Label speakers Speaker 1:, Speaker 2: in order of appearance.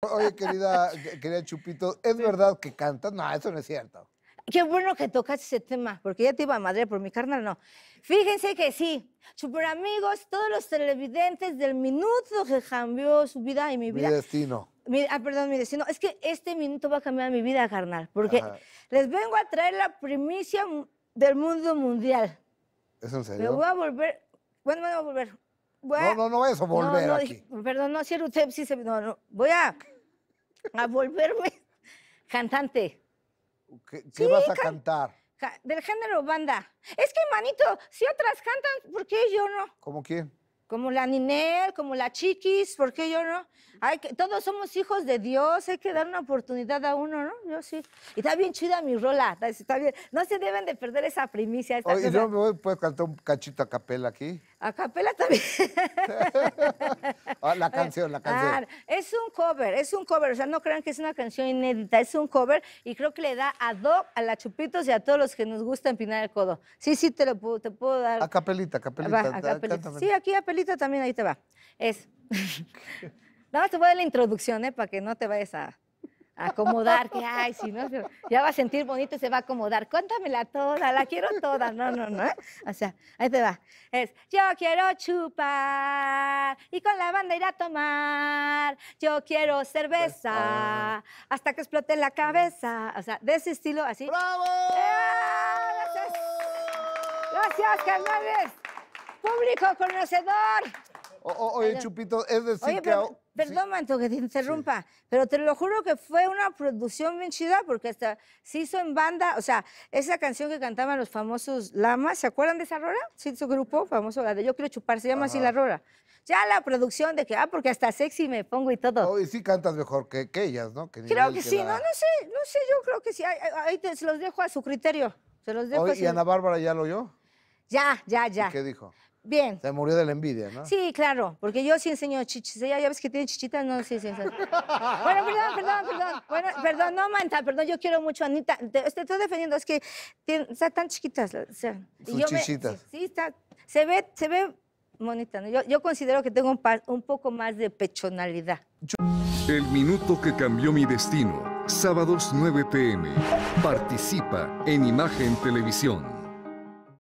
Speaker 1: Oye, querida, querida Chupito, ¿es verdad que cantas? No, eso no es cierto. Qué bueno que tocas ese tema, porque ya te iba a madre, por mi carnal no. Fíjense que sí, super amigos, todos los televidentes del minuto que cambió su vida y mi vida. Mi destino. ah, perdón, mi destino. Es que este minuto va a cambiar mi vida, carnal, porque les vengo a traer la primicia del mundo mundial. ¿Es en serio? Me voy a volver, bueno, me voy a volver no, no, no eso, volver aquí. Perdón, no, si usted, sí se... No, no, voy a, volverme cantante. ¿Qué, vas a cantar? del género banda. Es que, manito, si otras cantan, ¿por qué yo no? ¿Cómo quién? Como la Ninel, como la Chiquis, ¿por qué yo no? Hay que, todos somos hijos de Dios, hay que dar una oportunidad a uno, ¿no? Yo sí. Y está bien chida mi rola, está, bien. No se deben de perder esa primicia. Esta Oye, ¿yo me voy, cantar un cachito a capela aquí? A capela también. Ah, la canción, la canción. Ah, es un cover, es un cover. O sea, no crean que es una canción inédita, es un cover y creo que le da a Doc, a la Chupitos y a todos los que nos gusta empinar el codo. Sí, sí, te lo puedo, te puedo dar. A capelita, capelita. a capelita. Sí, aquí a pelita también, ahí te va. Es. Nada más te voy a dar la introducción, ¿eh? Para que no te vayas a acomodar, ay, si no, ya va a sentir bonito, y se va a acomodar, cuéntamela toda, la quiero toda, no, no, no, ¿eh? o sea, ahí te va, es, yo quiero chupar y con la banda ir a tomar, yo quiero cerveza hasta que explote la cabeza, o sea, de ese estilo, así. ¡Bravo! ¡Eh! Gracias, gracias, canales, público conocedor oye, Chupito, es decir que... perdón, Manto, que te interrumpa, pero te lo juro que fue una producción bien chida porque hasta se hizo en banda, o sea, esa canción que cantaban los famosos Lamas, ¿se acuerdan de esa Rora? Sí, su grupo famoso, la de Yo Quiero Chupar, se llama así la Rora. Ya la producción de que, ah, porque hasta sexy me pongo y todo. y sí cantas mejor que, ellas, ¿no? creo que, sí, no, no sé, no sé, yo creo que sí. Ahí, se los dejo a su criterio. Se los dejo ¿Y Ana Bárbara ya lo oyó? Ya, ya, ya. ¿Qué dijo? Bien. Se murió de la envidia, ¿no? Sí, claro, porque yo sí enseño chichis. Ella ya ves que tiene chichitas, no sí, sí, Bueno, perdón, perdón, perdón. Bueno, perdón, no, Manta, perdón, yo quiero mucho a Anita. Te, estoy defendiendo, es que están tan chiquitas. O chichitas. sí, está, se ve, se ve bonita. ¿no? Yo, yo, considero que tengo un, un poco más de pechonalidad. El minuto que cambió mi destino, sábados 9 pm. Participa en Imagen Televisión.